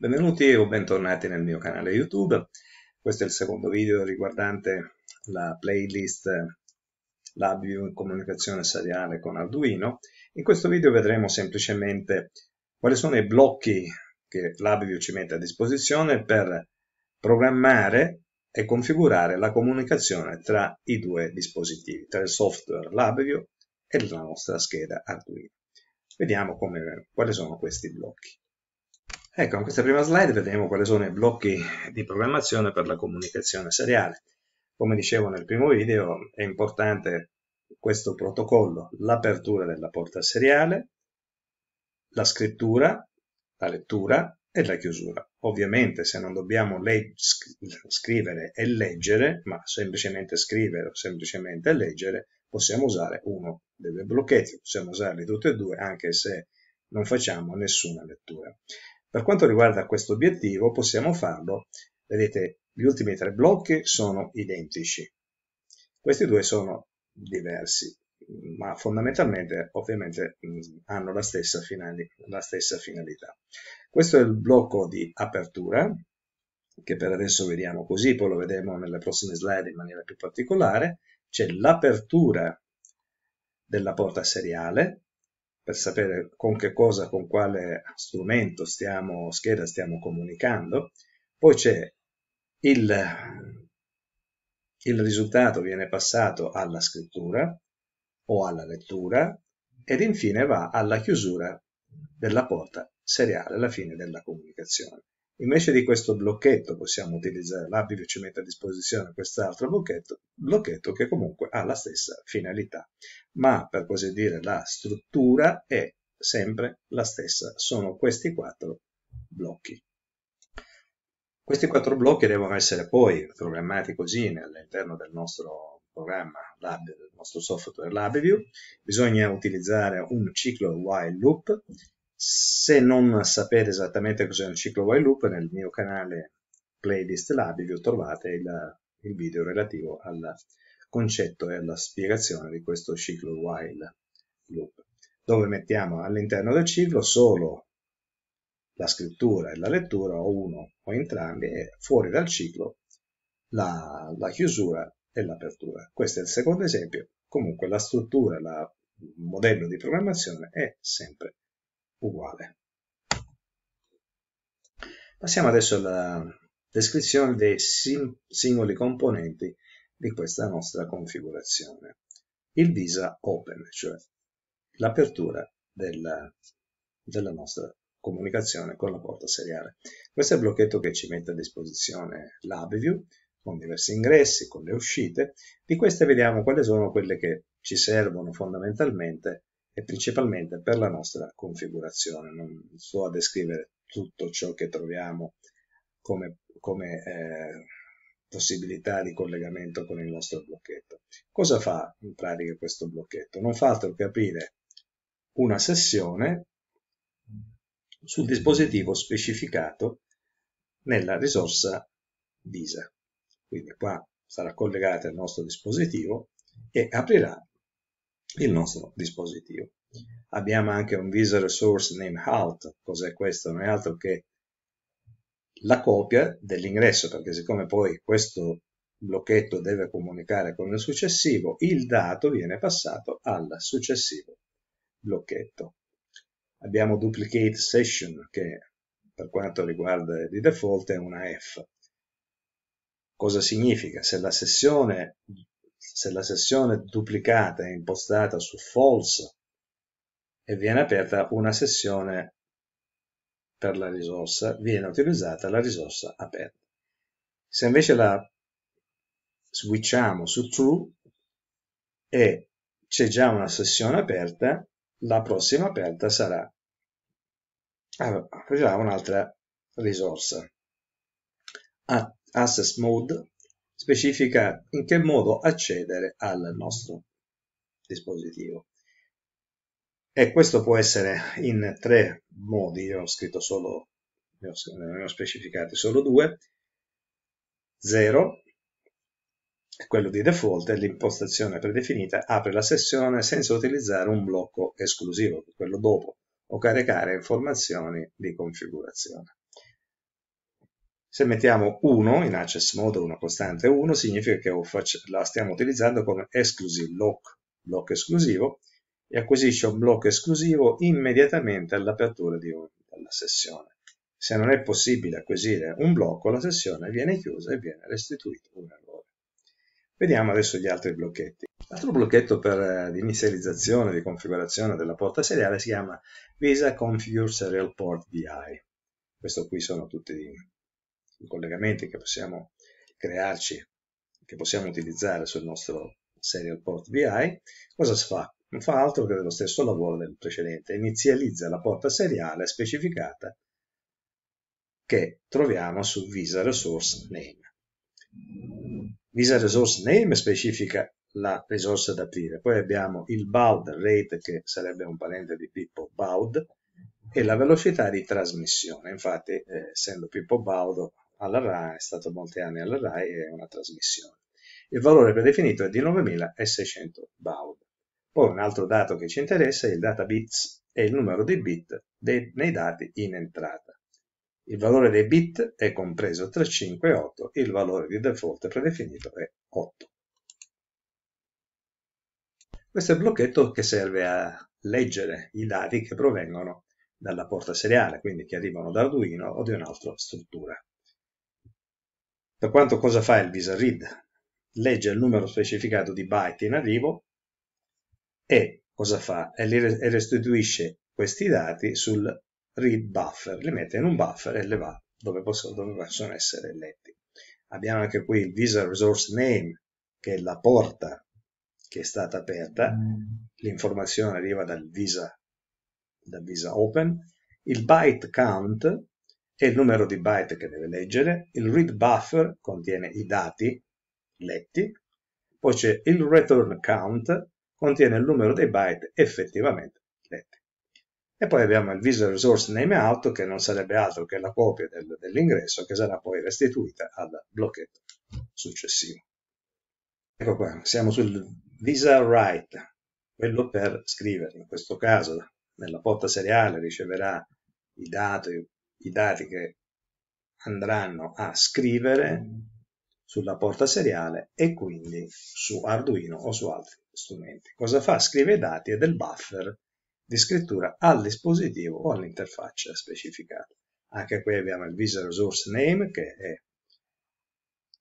Benvenuti o bentornati nel mio canale YouTube. Questo è il secondo video riguardante la playlist LabVIEW in comunicazione seriale con Arduino. In questo video vedremo semplicemente quali sono i blocchi che LabVIEW ci mette a disposizione per programmare e configurare la comunicazione tra i due dispositivi, tra il software LabVIEW e la nostra scheda Arduino. Vediamo come, quali sono questi blocchi. Ecco, in questa prima slide vedremo quali sono i blocchi di programmazione per la comunicazione seriale. Come dicevo nel primo video, è importante questo protocollo, l'apertura della porta seriale, la scrittura, la lettura e la chiusura. Ovviamente se non dobbiamo scrivere e leggere, ma semplicemente scrivere o semplicemente leggere, possiamo usare uno dei due blocchetti, possiamo usarli tutti e due anche se non facciamo nessuna lettura. Per quanto riguarda questo obiettivo possiamo farlo, vedete gli ultimi tre blocchi sono identici, questi due sono diversi, ma fondamentalmente ovviamente mm, hanno la stessa, finali, la stessa finalità. Questo è il blocco di apertura, che per adesso vediamo così, poi lo vedremo nelle prossime slide in maniera più particolare, c'è l'apertura della porta seriale, per sapere con che cosa, con quale strumento stiamo, scheda stiamo comunicando. Poi c'è il, il risultato viene passato alla scrittura o alla lettura ed infine va alla chiusura della porta seriale alla fine della comunicazione. Invece di questo blocchetto possiamo utilizzare là, che ci mette a disposizione quest'altro blocchetto, blocchetto che comunque ha la stessa finalità, ma per così dire la struttura è sempre la stessa, sono questi quattro blocchi. Questi quattro blocchi devono essere poi programmati così all'interno del nostro programma, lab, del nostro software LabVIEW. Bisogna utilizzare un ciclo while loop se non sapete esattamente cos'è un ciclo while loop, nel mio canale playlist Labivio trovate il, il video relativo al concetto e alla spiegazione di questo ciclo while loop, dove mettiamo all'interno del ciclo solo la scrittura e la lettura, o uno o entrambi, e fuori dal ciclo la, la chiusura e l'apertura. Questo è il secondo esempio. Comunque la struttura, la, il modello di programmazione è sempre uguale. Passiamo adesso alla descrizione dei singoli componenti di questa nostra configurazione. Il visa open, cioè l'apertura della, della nostra comunicazione con la porta seriale. Questo è il blocchetto che ci mette a disposizione l'AbView con diversi ingressi, con le uscite. Di queste vediamo quali sono quelle che ci servono fondamentalmente e principalmente per la nostra configurazione. Non sto a descrivere tutto ciò che troviamo come, come eh, possibilità di collegamento con il nostro blocchetto. Cosa fa in pratica questo blocchetto? Non fa altro che aprire una sessione sul dispositivo specificato nella risorsa DISA. Quindi qua sarà collegata al nostro dispositivo e aprirà il nostro dispositivo. Abbiamo anche un user source name halt, cos'è questo? Non è altro che la copia dell'ingresso, perché siccome poi questo blocchetto deve comunicare con il successivo, il dato viene passato al successivo blocchetto. Abbiamo duplicate session che per quanto riguarda di default è una F. Cosa significa? Se la sessione se la sessione duplicata è impostata su false e viene aperta una sessione per la risorsa, viene utilizzata la risorsa aperta. Se invece la switchiamo su true e c'è già una sessione aperta, la prossima aperta sarà aprirà un'altra risorsa. Access mode specifica in che modo accedere al nostro dispositivo. E questo può essere in tre modi, io ho scritto solo, ne ho, ne ho specificati solo due, 0, quello di default, è l'impostazione predefinita, apre la sessione senza utilizzare un blocco esclusivo, quello dopo, o caricare informazioni di configurazione. Se mettiamo 1 in access mode, una costante 1, significa che la stiamo utilizzando come exclusive lock, blocco esclusivo, e acquisisce un blocco esclusivo immediatamente all'apertura della sessione. Se non è possibile acquisire un blocco, la sessione viene chiusa e viene restituito un errore. Vediamo adesso gli altri blocchetti. L'altro blocchetto per, eh, di inizializzazione, di configurazione della porta seriale si chiama Visa Configure Serial Port VI. Questo qui sono tutti i collegamenti che possiamo crearci, che possiamo utilizzare sul nostro serial port VI, cosa si fa? Non fa altro che lo stesso lavoro del precedente, inizializza la porta seriale specificata che troviamo su visa resource name. Visa resource name specifica la risorsa da aprire, poi abbiamo il baud rate che sarebbe un parente di Pippo baud e la velocità di trasmissione. Infatti, eh, essendo Pippo Baud alla RAI, è stato molti anni alla RAI e è una trasmissione. Il valore predefinito è di 9.600 baud. Poi un altro dato che ci interessa è il data bits e il numero di bit dei, nei dati in entrata. Il valore dei bit è compreso tra 5 e 8, il valore di default predefinito è 8. Questo è il blocchetto che serve a leggere i dati che provengono dalla porta seriale, quindi che arrivano da Arduino o di un'altra struttura. Per quanto cosa fa il visa Read, legge il numero specificato di byte in arrivo e cosa fa? E restituisce questi dati sul read buffer, li mette in un buffer e le va dove possono, dove possono essere letti. Abbiamo anche qui il visa Resource Name, che è la porta che è stata aperta, mm. l'informazione arriva dal visa, dal visa open, il byte count e il numero di byte che deve leggere, il read buffer contiene i dati letti, poi c'è il return count, contiene il numero dei byte effettivamente letti. E poi abbiamo il visual resource name out, che non sarebbe altro che la copia del, dell'ingresso, che sarà poi restituita al blocchetto successivo. Ecco qua, siamo sul visa write, quello per scrivere. In questo caso, nella porta seriale riceverà i dati i dati che andranno a scrivere sulla porta seriale e quindi su Arduino o su altri strumenti. Cosa fa? Scrive i dati e del buffer di scrittura al dispositivo o all'interfaccia specificata. Anche qui abbiamo il visual Resource Name che è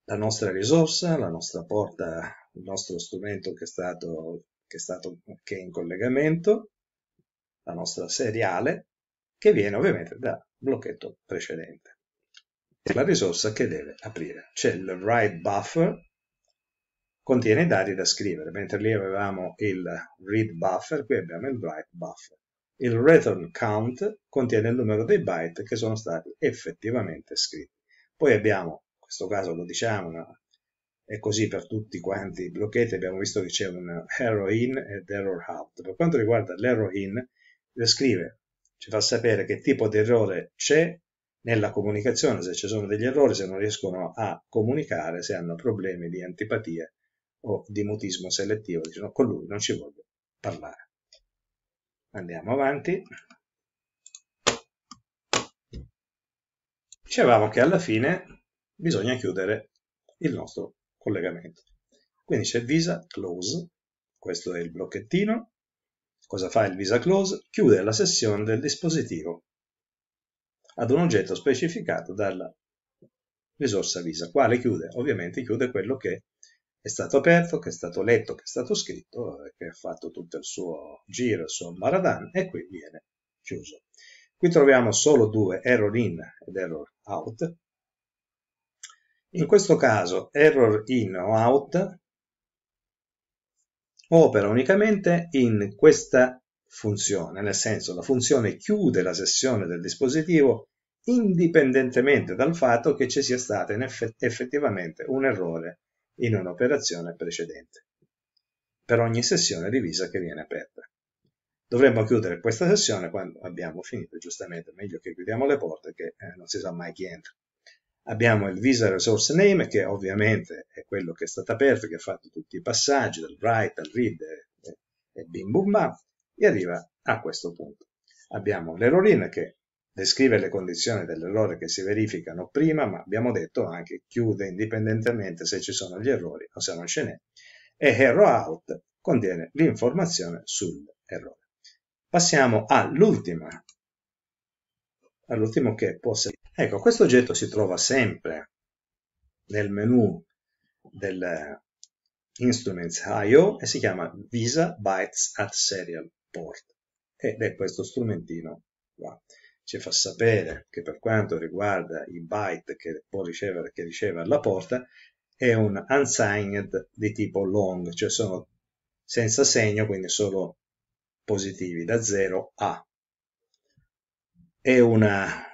la nostra risorsa, la nostra porta, il nostro strumento che è stato che è, stato, che è in collegamento, la nostra seriale che viene ovviamente dal blocchetto precedente. La risorsa che deve aprire. C'è il write buffer, contiene i dati da scrivere, mentre lì avevamo il read buffer, qui abbiamo il write buffer. Il return count contiene il numero dei byte che sono stati effettivamente scritti. Poi abbiamo, in questo caso lo diciamo, una, è così per tutti quanti i blocchetti, abbiamo visto che c'è un error in ed error out. Per quanto riguarda l'error in, scrive ci fa sapere che tipo di errore c'è nella comunicazione, se ci sono degli errori, se non riescono a comunicare, se hanno problemi di antipatia o di mutismo selettivo, dicono con lui non ci voglio parlare. Andiamo avanti. Dicevamo che alla fine bisogna chiudere il nostro collegamento. Quindi c'è visa close, questo è il blocchettino, Cosa fa il Visa Close? Chiude la sessione del dispositivo ad un oggetto specificato dalla risorsa Visa. Quale chiude? Ovviamente chiude quello che è stato aperto, che è stato letto, che è stato scritto, eh, che ha fatto tutto il suo giro, il suo maradan e qui viene chiuso. Qui troviamo solo due error in ed error out. In questo caso error in o out opera unicamente in questa funzione, nel senso la funzione chiude la sessione del dispositivo indipendentemente dal fatto che ci sia stato effettivamente un errore in un'operazione precedente, per ogni sessione divisa che viene aperta. Dovremmo chiudere questa sessione quando abbiamo finito, giustamente, meglio che chiudiamo le porte che eh, non si sa mai chi entra abbiamo il visa resource name che ovviamente è quello che è stato aperto, che ha fatto tutti i passaggi dal write al read e, e bim bum bam e arriva a questo punto. Abbiamo l'error in che descrive le condizioni dell'errore che si verificano prima, ma abbiamo detto anche chiude indipendentemente se ci sono gli errori o se non ce n'è. E error out contiene l'informazione sull'errore. Passiamo all'ultima, all'ultimo che può essere Ecco, questo oggetto si trova sempre nel menu del Instruments IO e si chiama Visa Bytes at Serial Port ed è questo strumentino qua. Ci fa sapere che per quanto riguarda i byte che può ricevere, che riceve alla porta, è un unsigned di tipo long, cioè sono senza segno, quindi solo positivi da 0 a. È una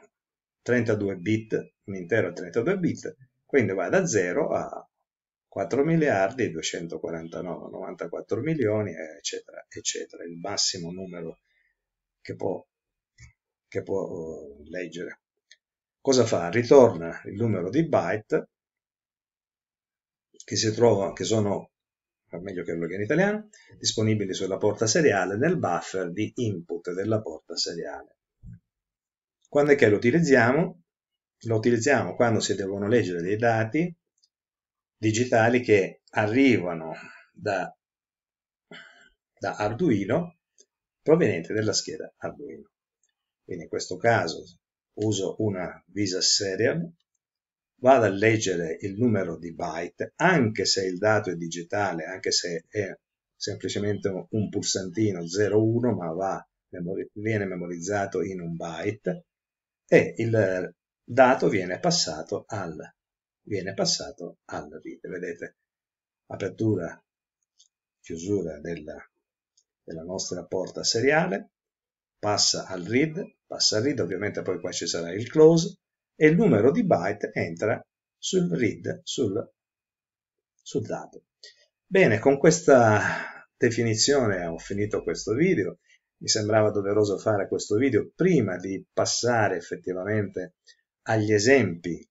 32 bit, un intero 32 bit, quindi va da 0 a 4 miliardi 249, 94 milioni, eccetera, eccetera, il massimo numero che può, che può eh, leggere. Cosa fa? Ritorna il numero di byte che si trova, che sono, meglio che lo dica in italiano, disponibili sulla porta seriale nel buffer di input della porta seriale. Quando è che lo utilizziamo? Lo utilizziamo quando si devono leggere dei dati digitali che arrivano da, da Arduino proveniente dalla scheda Arduino. Quindi in questo caso uso una Visa Serial, vado a leggere il numero di byte, anche se il dato è digitale, anche se è semplicemente un pulsantino 01, ma va, viene memorizzato in un byte, e il dato viene passato al, viene passato al read. Vedete, apertura, chiusura della, della nostra porta seriale, passa al read, passa al read, ovviamente poi qua ci sarà il close, e il numero di byte entra sul read, sul, sul dato. Bene, con questa definizione ho finito questo video mi sembrava doveroso fare questo video prima di passare effettivamente agli esempi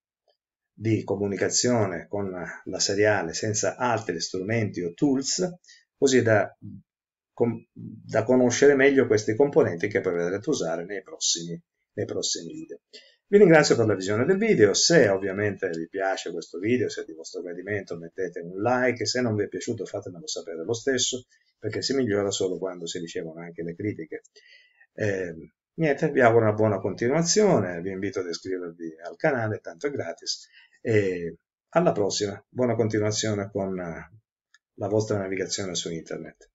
di comunicazione con la seriale senza altri strumenti o tools, così da, com, da conoscere meglio questi componenti che poi vedrete usare nei prossimi, nei prossimi video. Vi ringrazio per la visione del video, se ovviamente vi piace questo video, se è di vostro gradimento mettete un like, se non vi è piaciuto fatemelo sapere lo stesso, perché si migliora solo quando si ricevono anche le critiche. Eh, niente, vi auguro una buona continuazione, vi invito ad iscrivervi al canale, tanto è gratis, e alla prossima, buona continuazione con la vostra navigazione su internet.